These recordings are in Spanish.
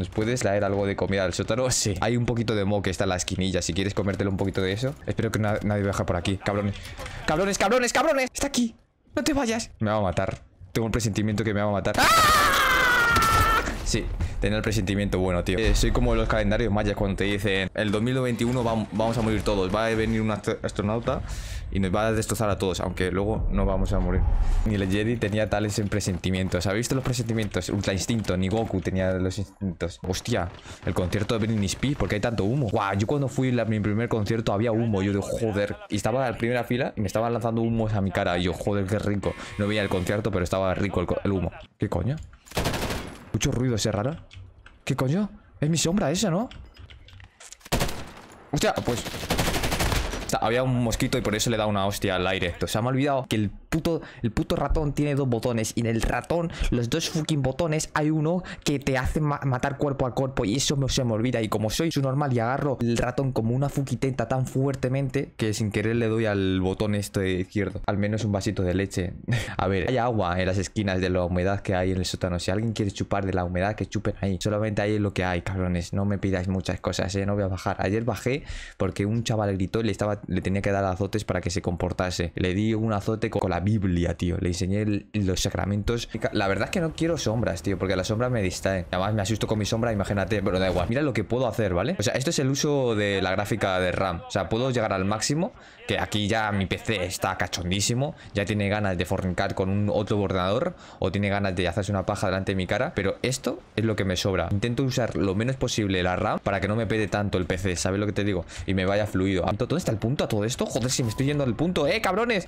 ¿Nos puedes traer algo de comida al sótano? Sí. Hay un poquito de mo que está en la esquinilla. Si quieres comértelo un poquito de eso. Espero que nadie vaya por aquí. Cabrones. Cabrones, cabrones, cabrones. Está aquí. No te vayas. Me va a matar. Tengo un presentimiento que me va a matar. ¡Ah! Sí. Tenía el presentimiento bueno, tío. Eh, soy como los calendarios mayas cuando te dicen el 2021 vamos a morir todos. Va a venir un astronauta y nos va a destrozar a todos, aunque luego no vamos a morir. Ni el Jedi tenía tales presentimientos. ¿Habéis visto los presentimientos? Ultra instinto, ni Goku tenía los instintos. Hostia, el concierto de Britney Spears, porque hay tanto humo. Guau, yo cuando fui a mi primer concierto había humo. Yo de joder. Y estaba en la primera fila y me estaban lanzando humos a mi cara. Y yo, joder, qué rico. No veía el concierto, pero estaba rico el humo. ¿Qué coño? Mucho ruido ese raro. ¿Qué coño? Es mi sombra esa, ¿no? Hostia, pues había un mosquito y por eso le da una hostia al aire. O sea, me ha olvidado que el puto, el ratón tiene dos botones. Y en el ratón, los dos fucking botones, hay uno que te hace matar cuerpo a cuerpo. Y eso me, se me olvida. Y como soy su normal y agarro el ratón como una fuquitenta tan fuertemente que sin querer le doy al botón este izquierdo. Al menos un vasito de leche. a ver, hay agua en las esquinas de la humedad que hay en el sótano. Si alguien quiere chupar de la humedad, que chupen ahí. Solamente ahí es lo que hay, cabrones. No me pidáis muchas cosas, ¿eh? No voy a bajar. Ayer bajé porque un chaval gritó y le estaba le tenía que dar azotes para que se comportase. Le di un azote con la Biblia, tío. Le enseñé los sacramentos. La verdad es que no quiero sombras, tío, porque las sombras me distraen. Además, me asusto con mi sombra, imagínate, pero da igual. Mira lo que puedo hacer, ¿vale? O sea, esto es el uso de la gráfica de RAM. O sea, puedo llegar al máximo que aquí ya mi PC está cachondísimo, ya tiene ganas de fornicar con un otro ordenador o tiene ganas de hacerse una paja delante de mi cara, pero esto es lo que me sobra. Intento usar lo menos posible la RAM para que no me pede tanto el PC, ¿sabes lo que te digo? Y me vaya fluido. ¿Dónde está el punto a todo esto? Joder, si me estoy yendo al punto, ¡eh, cabrones!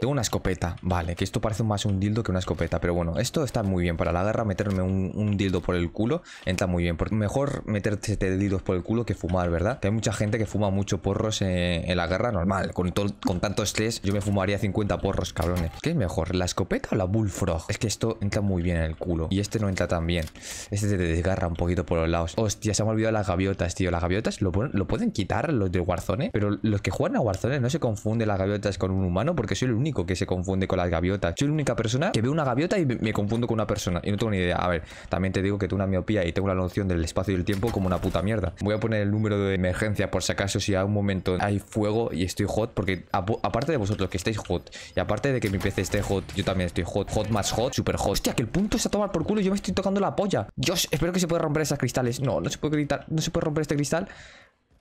Tengo una escopeta, vale, que esto parece más un dildo que una escopeta, pero bueno, esto está muy bien para la guerra, meterme un, dildo por el culo entra muy bien, mejor meterte dildos por el culo que fumar, ¿verdad? Que hay mucha gente que fuma mucho porros en, la guerra normal, con, con tanto estrés yo me fumaría 50 porros, cabrones. ¿Qué es mejor, la escopeta o la bullfrog? Es que esto entra muy bien en el culo y este no entra tan bien, este te desgarra un poquito por los lados. Hostia, se me ha olvidado las gaviotas, tío, las gaviotas lo, pueden quitar los de Warzone, pero los que juegan a Warzone no se confunden las gaviotas con un humano porque soy el único que se confunde con las gaviotas. Soy la única persona que ve una gaviota y me confundo con una persona. Y no tengo ni idea. A ver, también te digo que tengo una miopía y tengo la noción del espacio y el tiempo como una puta mierda. Voy a poner el número de emergencia por si acaso si a un momento hay fuego y estoy hot. Porque aparte de vosotros que estáis hot y aparte de que mi PC esté hot, yo también estoy hot. Hot más hot, super hot. Hostia, que el punto es a tomar por culo. Yo me estoy tocando la polla. Dios, espero que se pueda romper Esas cristales. No, no se puede gritar, no se puede romper este cristal.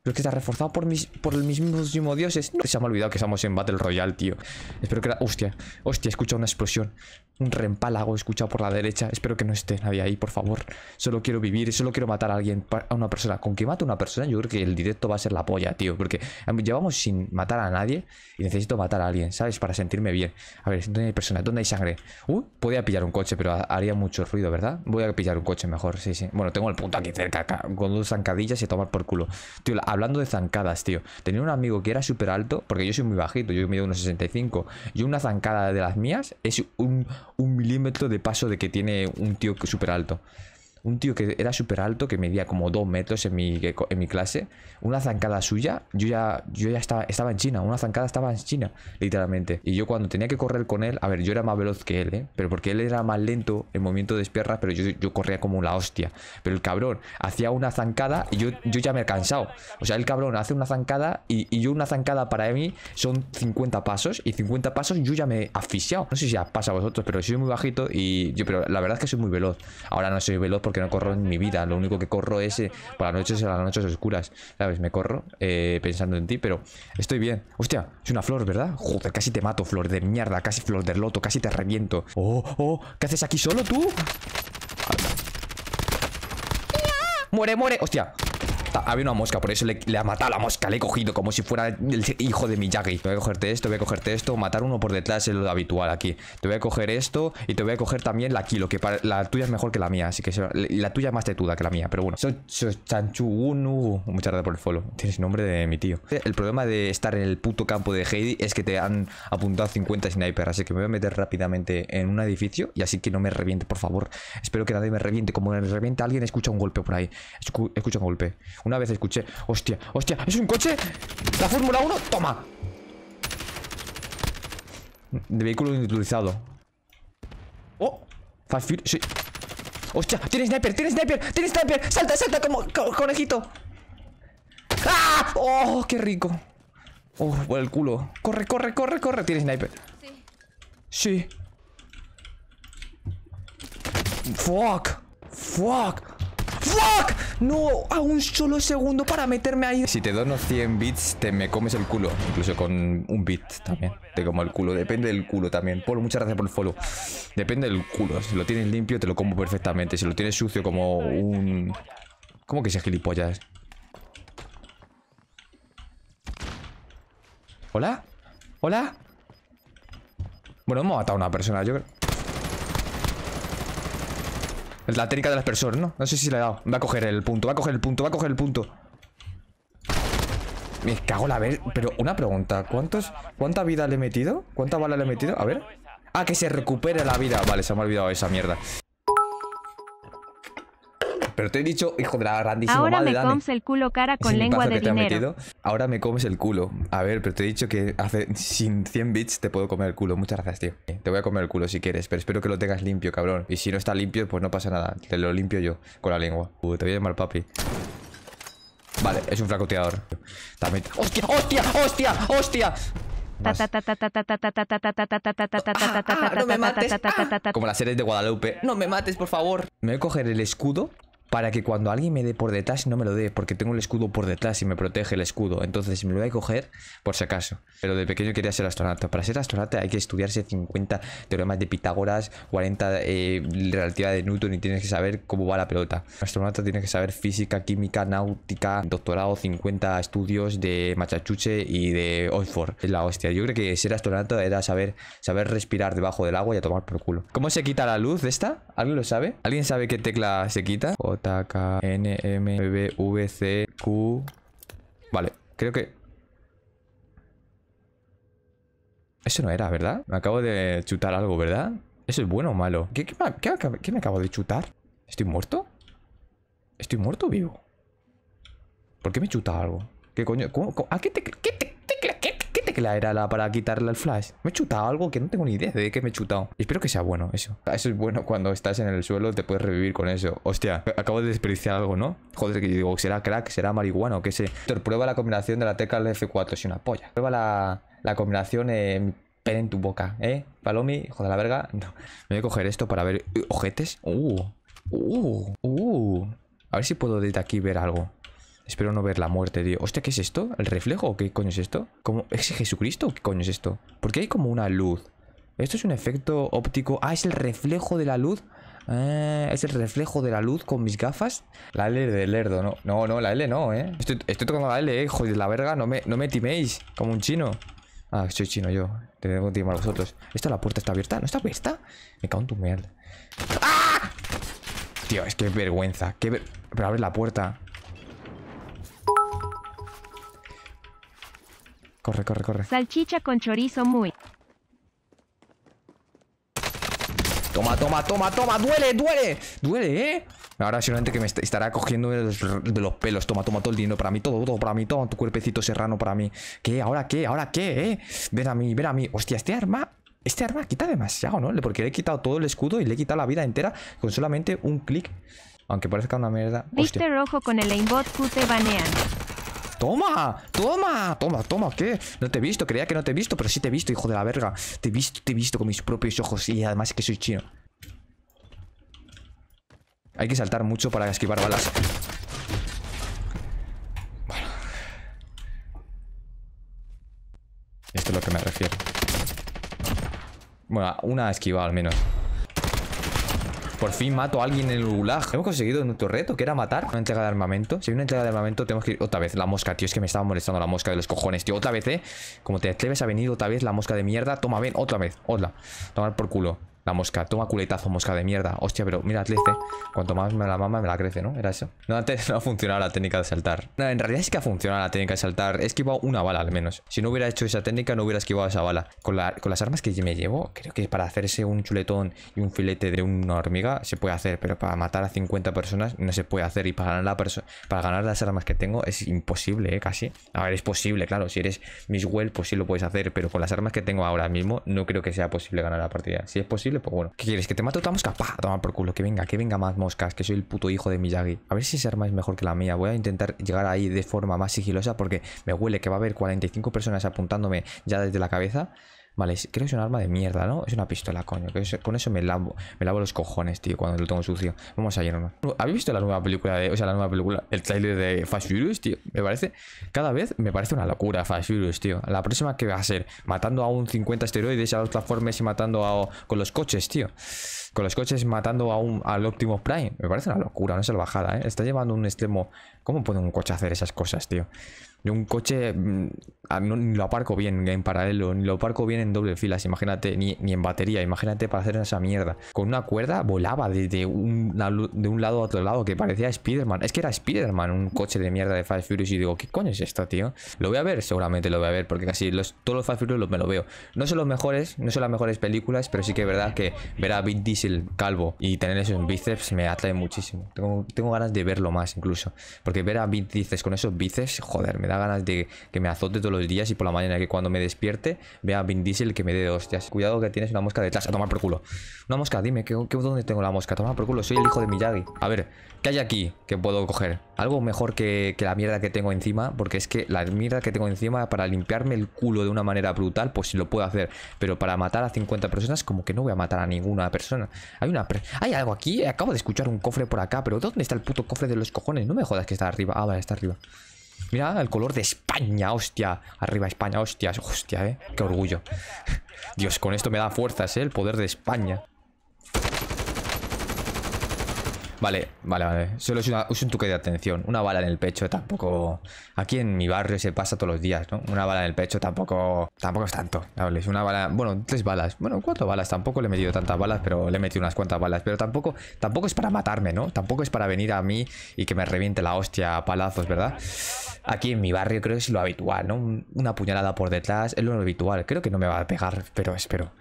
Creo que está reforzado por, mis, por el mismo dios. No, se me ha olvidado que estamos en Battle Royale, tío. Espero que... La... Hostia, hostia, escucha una explosión. Un reempálago escuchado por la derecha. Espero que no esté nadie ahí, por favor. Solo quiero vivir, solo quiero matar a alguien, a una persona. Con qué mato a una persona, yo creo que el directo va a ser la polla, tío. Porque llevamos sin matar a nadie y necesito matar a alguien, ¿sabes? Para sentirme bien. A ver, ¿dónde hay personas? ¿Dónde hay sangre? Uh, podía pillar un coche, pero haría mucho ruido, ¿verdad? Voy a pillar un coche mejor, sí, sí. Bueno, tengo el punto aquí cerca, con dos zancadillas y tomar por culo. Tío, la hablando de zancadas, tío. Tenía un amigo que era súper alto, porque yo soy muy bajito, yo mido unos 65. Y una zancada de las mías es un, un milímetro de paso de que tiene un tío súper alto un tío que era súper alto, que medía como dos metros en mi, en mi clase, una zancada suya, yo ya, yo ya estaba, estaba en China, una zancada estaba en China, literalmente. Y yo cuando tenía que correr con él, a ver, yo era más veloz que él, ¿eh? pero porque él era más lento en movimiento de espierras pero yo, corría como la hostia. Pero el cabrón hacía una zancada y yo, yo ya me he cansado. O sea, el cabrón hace una zancada y, yo una zancada para mí son 50 pasos y 50 pasos yo ya me he asfixiado. No sé si ya pasa a vosotros, pero soy muy bajito y yo, pero la verdad es que soy muy veloz. Ahora no soy veloz porque no corro en mi vida. Lo único que corro es eh, por las noches, En las noches oscuras. ¿Sabes? Me corro eh, pensando en ti, pero estoy bien. Hostia, es una flor, ¿verdad? Joder, casi te mato, flor de mierda. Casi flor de loto, casi te reviento. Oh, oh, ¿qué haces aquí solo tú? muere! ¡Hostia! Había una mosca, por eso le, ha matado a la mosca Le he cogido como si fuera el hijo de mi Te Voy a cogerte esto, voy a cogerte esto Matar uno por detrás es lo habitual aquí Te voy a coger esto y te voy a coger también la kilo Que la tuya es mejor que la mía Así que la tuya es más tetuda que la mía, pero bueno Soy Chanchu Muchas gracias por el follow Tienes nombre de mi tío El problema de estar en el puto campo de Heidi Es que te han apuntado 50 snipers Así que me voy a meter rápidamente en un edificio Y así que no me reviente, por favor Espero que nadie me reviente Como me reviente alguien, escucha un golpe por ahí Escucha un golpe una vez escuché. Hostia, hostia, ¿es un coche? ¿La Fórmula 1? ¡Toma! De vehículo inutilizado. ¡Oh! Fast sí. ¡Hostia! ¡Tiene sniper! ¡Tiene sniper! ¡Tiene sniper! ¡Salta, salta como conejito! ¡Ah! ¡Oh, qué rico! ¡Oh, por el culo! ¡Corre, corre, corre, corre! ¡Tiene sniper! Sí. ¡Fuck! ¡Fuck! ¡Fuck! No, a un solo segundo para meterme ahí. Si te dono 100 bits, te me comes el culo. Incluso con un bit también. Te como el culo. Depende del culo también. Polo, muchas gracias por el follow. Depende del culo. Si lo tienes limpio, te lo como perfectamente. Si lo tienes sucio, como un... ¿Cómo que seas gilipollas? ¿Hola? ¿Hola? Bueno, hemos matado a una persona, yo creo. Es la técnica del personas, ¿no? No sé si le he dado. Va a coger el punto, va a coger el punto, va a coger el punto. Me cago la ver. Pero una pregunta. ¿Cuántos, ¿Cuánta vida le he metido? ¿Cuánta bala le he metido? A ver. Ah, que se recupere la vida. Vale, se me ha olvidado esa mierda. Pero te he dicho, hijo de la grandísima Ahora me comes el culo cara con lengua de dinero. Ahora me comes el culo. A ver, pero te he dicho que hace sin 100 bits te puedo comer el culo. Muchas gracias, tío. Te voy a comer el culo si quieres, pero espero que lo tengas limpio, cabrón. Y si no está limpio, pues no pasa nada. Te lo limpio yo con la lengua. te voy a llamar papi. Vale, es un fracoteador. ¡Hostia, ¡Hostia, hostia, hostia, hostia! Como las series de Guadalupe. No me mates, por favor. Me voy a coger el escudo para que cuando alguien me dé por detrás no me lo dé, porque tengo el escudo por detrás y me protege el escudo. Entonces me lo voy a coger por si acaso. Pero de pequeño quería ser astronauta. Para ser astronauta hay que estudiarse 50 teoremas de Pitágoras, 40 eh, relatividad de Newton y tienes que saber cómo va la pelota. astronauta tiene que saber física, química, náutica, doctorado, 50 estudios de Machachuche y de Oxford. Es la hostia. Yo creo que ser astronauta era saber, saber respirar debajo del agua y a tomar por culo. ¿Cómo se quita la luz de esta? ¿Alguien lo sabe? ¿Alguien sabe qué tecla se quita? J, K, N, M, B, V, C, Q... Vale, creo que... Eso no era, ¿verdad? Me acabo de chutar algo, ¿verdad? ¿Eso es bueno o malo? ¿Qué, me acabo de chutar? ¿Estoy muerto? ¿Estoy muerto o vivo? ¿Por qué me chuta algo? ¿Qué coño? ¿Cómo, a qué, te, qué, te, la era la para quitarle el flash. Me he chutado algo que no tengo ni idea de que me he chutado. Espero que sea bueno eso. Ah, eso es bueno cuando estás en el suelo, te puedes revivir con eso. Hostia, acabo de desperdiciar algo, ¿no? Joder, que digo, será crack, será marihuana o qué sé. prueba la combinación de la tecla F4, si una polla. Prueba la, combinación em, en en tu boca, ¿eh? Palomi, joder, la verga. No. Me voy a coger esto para ver... ¿Ojetes? Uh, uh, uh. A ver si puedo desde aquí ver algo. Espero no ver la muerte, tío. Hostia, ¿qué es esto? ¿El reflejo? ¿Qué coño es esto? ¿Cómo? ¿Es Jesucristo? ¿Qué coño es esto? ¿Por qué hay como una luz. Esto es un efecto óptico. Ah, es el reflejo de la luz. Ah, es el reflejo de la luz con mis gafas. La L de Lerdo, no. No, no, la L no, eh. Estoy, estoy tocando la L, eh. Joder, la verga, no me, timéis. Como un chino. Ah, soy chino yo. Tengo que timar vosotros. ¿Esta la puerta está abierta? ¿No está abierta? Me cago en tu mierda. ¡Ah! Tío, es que vergüenza. Qué Pero abre la puerta. Corre, corre, corre. Salchicha con chorizo muy. Toma, toma, toma, toma. Duele, duele. Duele, ¿eh? Ahora seguramente que me estará cogiendo de los, pelos. Toma, toma todo el dinero para mí, todo, todo para mí, todo tu cuerpecito serrano para mí. ¿Qué? ¿Ahora qué? ¿Ahora qué? ¿Eh? Ven a mí, ven a mí. Hostia, este arma este arma quita demasiado, ¿no? Porque le he quitado todo el escudo y le he quitado la vida entera con solamente un clic. Aunque parezca una mierda. Viste rojo con el aimbot Q te banean. ¡Toma! ¡Toma! ¡Toma! ¡Toma! ¿Qué? No te he visto, creía que no te he visto, pero sí te he visto, hijo de la verga. Te he visto, te he visto con mis propios ojos y además que soy chino. Hay que saltar mucho para esquivar balas. Bueno. Esto es lo que me refiero. Bueno, una esquiva al menos. Por fin mato a alguien en el gulag. Hemos conseguido nuestro reto, que era matar. Una entrega de armamento. Si hay una entrega de armamento, tenemos que ir otra vez. La mosca, tío. Es que me estaba molestando la mosca de los cojones, tío. Otra vez, ¿eh? Como te atreves ha venido otra vez, la mosca de mierda. Toma, ven, otra vez. Hola. Tomar por culo. La mosca, toma culetazo, mosca de mierda. Hostia, pero mira, atlete. Cuanto más me la mama, me la crece, ¿no? Era eso. No, antes no ha funcionado la técnica de saltar. No, en realidad sí que ha funcionado la técnica de saltar. He esquivado una bala al menos. Si no hubiera hecho esa técnica, no hubiera esquivado esa bala. Con, la, con las armas que me llevo, creo que para hacerse un chuletón y un filete de una hormiga se puede hacer, pero para matar a 50 personas no se puede hacer. Y para ganar, la para ganar las armas que tengo es imposible, ¿eh? Casi. A ver, es posible, claro. Si eres Miss Well, pues sí lo puedes hacer, pero con las armas que tengo ahora mismo no creo que sea posible ganar la partida. Si es posible, pues bueno. ¿Qué quieres? ¿Que te mate otra mosca? ¡Pah! Toma por culo, que venga, que venga más moscas, que soy el puto hijo de Miyagi. A ver si esa arma es mejor que la mía. Voy a intentar llegar ahí de forma más sigilosa porque me huele que va a haber 45 personas apuntándome ya desde la cabeza. Vale, creo que es un arma de mierda, ¿no? Es una pistola, coño. Que con eso me lavo, me lavo los cojones, tío, cuando lo tengo sucio. Vamos a llenar. ¿Habéis visto la nueva película de... O sea, la nueva película, el trailer de Fast Furious, tío? Me parece... Cada vez me parece una locura Fast Furious, tío. La próxima que va a ser matando a un 50 esteroides, a otras formas y matando a... Con los coches, tío. Con los coches matando a un, al Optimus Prime. Me parece una locura, No una salvajada, ¿eh? Está llevando un extremo... ¿Cómo puede un coche hacer esas cosas, tío? De un coche mm, ni lo aparco bien en paralelo, ni lo aparco bien en doble filas, imagínate, ni, en batería, imagínate para hacer esa mierda. Con una cuerda volaba de, un, lado a otro lado, que parecía Spider-Man. Es que era Spider-Man, un coche de mierda de Fast Furious. Y digo, ¿qué coño es esto, tío? Lo voy a ver, seguramente lo voy a ver, porque casi todos los Fast Furious me lo veo. No son los mejores, no son las mejores películas, pero sí que es verdad que ver a Vin Diesel calvo y tener esos bíceps me atrae muchísimo. Tengo, ganas de verlo más incluso, porque ver a Vin Diesel con esos bíceps, joder, da ganas de que me azote todos los días y por la mañana que cuando me despierte vea a Vin Diesel que me dé hostias. Cuidado que tienes una mosca detrás. A tomar por culo. Una mosca, dime, dónde tengo la mosca? toma por culo, soy el hijo de Miyagi. A ver, ¿qué hay aquí que puedo coger? Algo mejor que, la mierda que tengo encima, porque es que la mierda que tengo encima para limpiarme el culo de una manera brutal, pues sí lo puedo hacer. Pero para matar a 50 personas, como que no voy a matar a ninguna persona. Hay una... Hay algo aquí, acabo de escuchar un cofre por acá, pero ¿dónde está el puto cofre de los cojones? No me jodas que está arriba. Ah, vale, está arriba. Mira el color de España, hostia. Arriba España, hostia, hostia, eh. Qué orgullo. Dios, con esto me da fuerzas, eh, el poder de España. Vale, vale, vale. Solo es, un toque de atención. Una bala en el pecho tampoco... Aquí en mi barrio se pasa todos los días, ¿no? Una bala en el pecho tampoco... Tampoco es tanto. es Una bala... Bueno, tres balas. Bueno, cuatro balas. Tampoco le he metido tantas balas, pero le he metido unas cuantas balas. Pero tampoco... Tampoco es para matarme, ¿no? Tampoco es para venir a mí y que me reviente la hostia a palazos, ¿verdad? Aquí en mi barrio creo que es lo habitual, ¿no? Una puñalada por detrás es lo habitual. Creo que no me va a pegar, pero espero.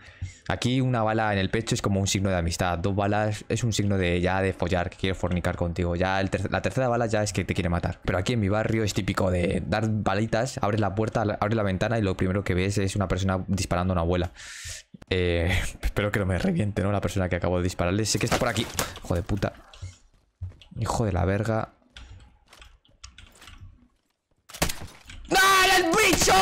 Aquí una bala en el pecho es como un signo de amistad. Dos balas es un signo de ya de follar, que quiere fornicar contigo. Ya la tercera bala ya es que te quiere matar. Pero aquí en mi barrio es típico de dar balitas, abres la puerta, abres la ventana y lo primero que ves es una persona disparando a una abuela. Eh, espero que no me reviente, ¿no? La persona que acabo de dispararle. Sé que está por aquí. Hijo de puta. Hijo de la verga. ¡Ah, el bicho!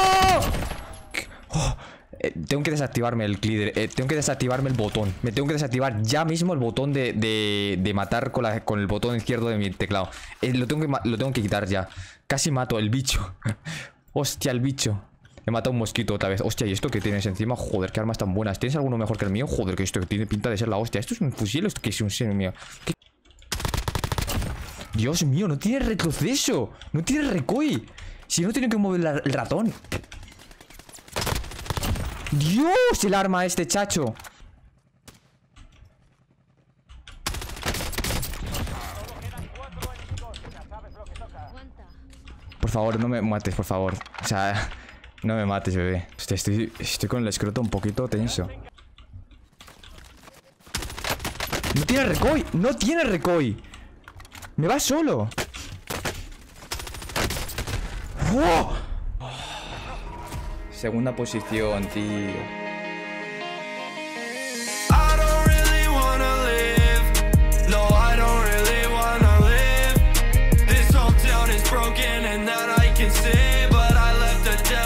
Eh, tengo que desactivarme el clíder eh, tengo que desactivarme el botón. Me tengo que desactivar ya mismo el botón de, de, matar con, con, el botón izquierdo de mi teclado. Eh, lo, tengo que, lo tengo que quitar ya. Casi mato el bicho. Hostia, el bicho. He matado un mosquito otra vez. Hostia, ¿y esto que tienes encima? Joder, qué armas tan buenas. ¿Tienes alguno mejor que el mío? Joder, que esto tiene pinta de ser la hostia. ¿Esto es un fusil esto que es un ser mío? Dios mío, no tiene retroceso. No tiene recoil. Si no, tiene que mover el ratón. ¡Dios! El arma este chacho. Por favor, no me mates, por favor. O sea, no me mates, bebé. Estoy, estoy con el escroto un poquito tenso. No tiene recoil. No tiene recoil. Me va solo. Segunda posición, tío.